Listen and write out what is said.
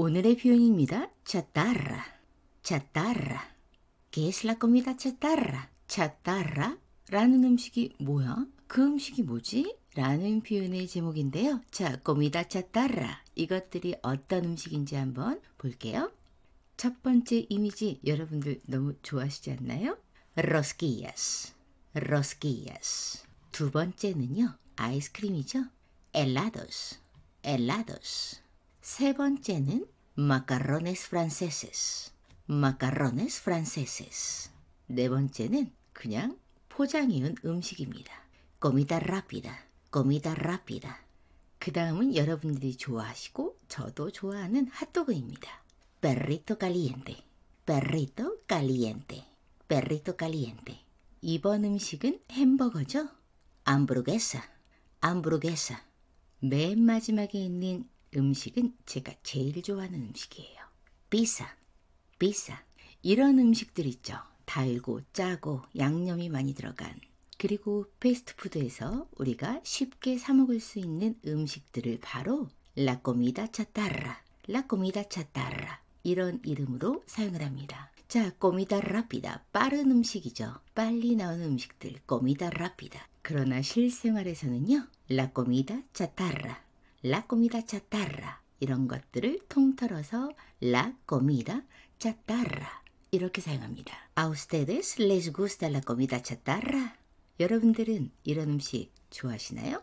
오늘의 표현입니다. chatarra, chatarra. ¿Qué es la comida chatarra? chatarra라는 음식이 뭐야? 그 음식이 뭐지? 라는 표현의 제목인데요. 자, comida chatarra. 이것들이 어떤 음식인지 한번 볼게요. 첫 번째 이미지 여러분들 너무 좋아하시지 않나요? rosquillas, rosquillas. 두 번째는요, 아이스크림이죠. helados, helados. 세 번째는 macarrones franceses. macarrones franceses. 네 번째는 그냥 포장이은 음식입니다. comida rápida. comida rápida. 그 다음은 여러분들이 좋아하시고 저도 좋아하는 핫도그입니다. perrito caliente. perrito caliente. perrito caliente. 이번 음식은 햄버거죠? hamburguesa. hamburguesa. 맨 마지막에 있는 음식은 제가 제일 좋아하는 음식이에요. 비싸, 비싸. 이런 음식들 있죠. 달고 짜고 양념이 많이 들어간 그리고 패스트푸드에서 우리가 쉽게 사 먹을 수 있는 음식들을 바로 라꼬미다 차타라, 라꼬미다 차타라 이런 이름으로 사용을 합니다. 자, 꼬미다 라피다 빠른 음식이죠. 빨리 나오는 음식들 꼬미다 라피다. 그러나 실생활에서는요, 라꼬미다 차타라 라코미다 차타라 이런 것들을 통틀어서 라코미다 차타라 이렇게 사용합니다. A 우스테 e d 레즈 구스 s 라 u 미다차 l 라 여러분들은 이런 음식 좋아하시나요?